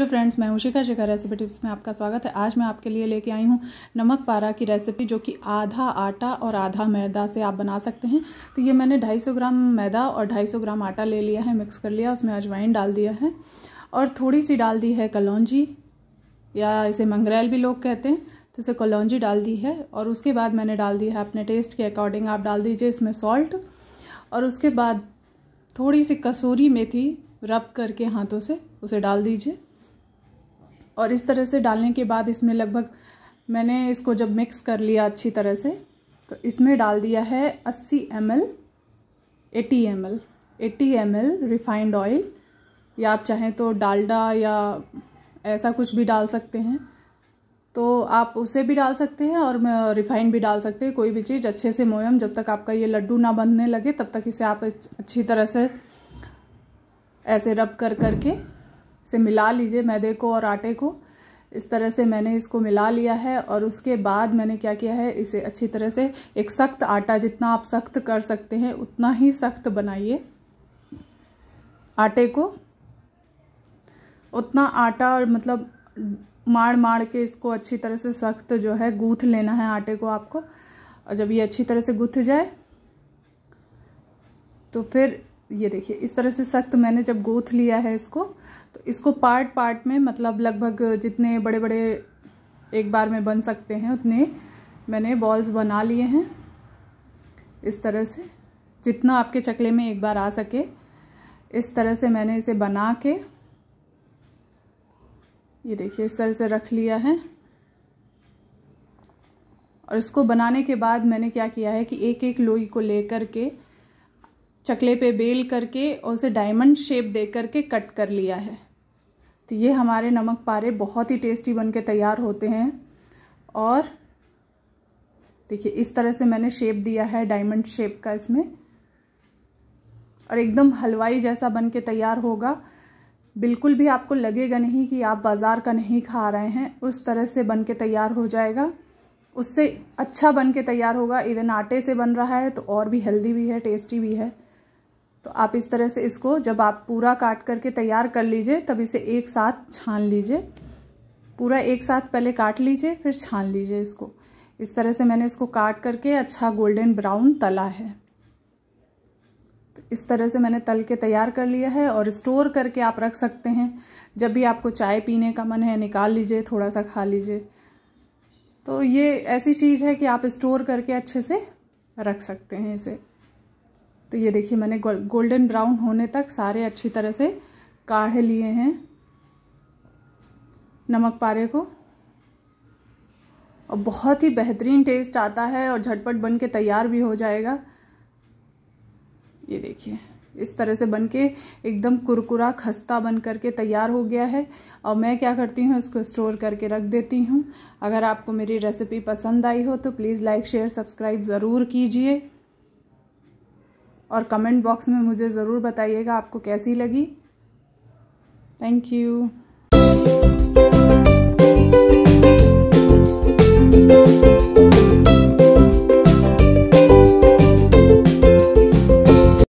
hello friends मैं उशिका शिखा recipe tips में आपका स्वागत है आज मैं आपके लिए लेके आई हूँ नमक पारा की रेसिपी जो कि आधा आटा और आधा मैदा से आप बना सकते हैं तो ये मैंने 250 ग्राम मैदा और 250 ग्राम आटा ले लिया है मिक्स कर लिया उसमें अजवाइन डाल दिया है और थोड़ी सी डाल दी है कलौजी या इसे मंगरेल भी लोग कहते हैं तो इसे कलौजी डाल दी है और उसके बाद मैंने डाल दी है अपने टेस्ट के अकॉर्डिंग आप डाल दीजिए इसमें सॉल्ट और उसके बाद थोड़ी सी कसूरी मेथी रब करके हाथों से उसे डाल दीजिए और इस तरह से डालने के बाद इसमें लगभग मैंने इसको जब मिक्स कर लिया अच्छी तरह से तो इसमें डाल दिया है 80 M L eighty M L eighty M L refined oil या आप चाहें तो डालडा या ऐसा कुछ भी डाल सकते हैं तो आप उसे भी डाल सकते हैं और रिफाइंड भी डाल सकते हैं कोई भी चीज़ अच्छे से मोयम जब तक आपका ये लड्डू ना बनने लगे तब तक इसे आप अच्छी तरह से ऐसे रब कर करके से मिला लीजिए मैदे को और आटे को इस तरह से मैंने इसको मिला लिया है और उसके बाद मैंने क्या किया है इसे अच्छी तरह से एक सख्त आटा जितना आप सख्त कर सकते हैं उतना ही सख्त बनाइए आटे को उतना आटा और मतलब मार मार के इसको अच्छी तरह से सख्त जो है गूँथ लेना है आटे को आपको और जब ये अच्छी तरह से गूथ जाए तो फिर ये देखिए इस तरह से सख्त मैंने जब गूँथ लिया है इसको तो इसको पार्ट पार्ट में मतलब लगभग जितने बड़े बड़े एक बार में बन सकते हैं उतने मैंने बॉल्स बना लिए हैं इस तरह से जितना आपके चकले में एक बार आ सके इस तरह से मैंने इसे बना के ये देखिए इस तरह से रख लिया है और इसको बनाने के बाद मैंने क्या किया है कि एक एक लोई को लेकर के चकले पे बेल करके और उसे डायमंड शेप दे करके कट कर लिया है तो ये हमारे नमक पारे बहुत ही टेस्टी बन के तैयार होते हैं और देखिए इस तरह से मैंने शेप दिया है डायमंड शेप का इसमें और एकदम हलवाई जैसा बन के तैयार होगा बिल्कुल भी आपको लगेगा नहीं कि आप बाज़ार का नहीं खा रहे हैं उस तरह से बन के तैयार हो जाएगा उससे अच्छा बन के तैयार होगा इवन आटे से बन रहा है तो और भी हेल्दी भी है टेस्टी भी है तो आप इस तरह से इसको जब आप पूरा काट करके तैयार कर लीजिए तब इसे एक साथ छान लीजिए पूरा एक साथ पहले काट लीजिए फिर छान लीजिए इसको इस तरह से मैंने इसको काट करके अच्छा गोल्डन ब्राउन तला है तो इस तरह से मैंने तल के तैयार कर लिया है और स्टोर करके आप रख सकते हैं जब भी आपको चाय पीने का मन है निकाल लीजिए थोड़ा सा खा लीजिए तो ये ऐसी चीज़ है कि आप स्टोर करके अच्छे से रख सकते हैं इसे तो ये देखिए मैंने गोल्डन ब्राउन होने तक सारे अच्छी तरह से काढ़ लिए हैं नमक पारे को और बहुत ही बेहतरीन टेस्ट आता है और झटपट बन के तैयार भी हो जाएगा ये देखिए इस तरह से बन के एकदम कुरकुरा खस्ता बन करके तैयार हो गया है और मैं क्या करती हूँ इसको स्टोर करके रख देती हूँ अगर आपको मेरी रेसिपी पसंद आई हो तो प्लीज़ लाइक शेयर सब्सक्राइब ज़रूर कीजिए और कमेंट बॉक्स में मुझे ज़रूर बताइएगा आपको कैसी लगी थैंक यू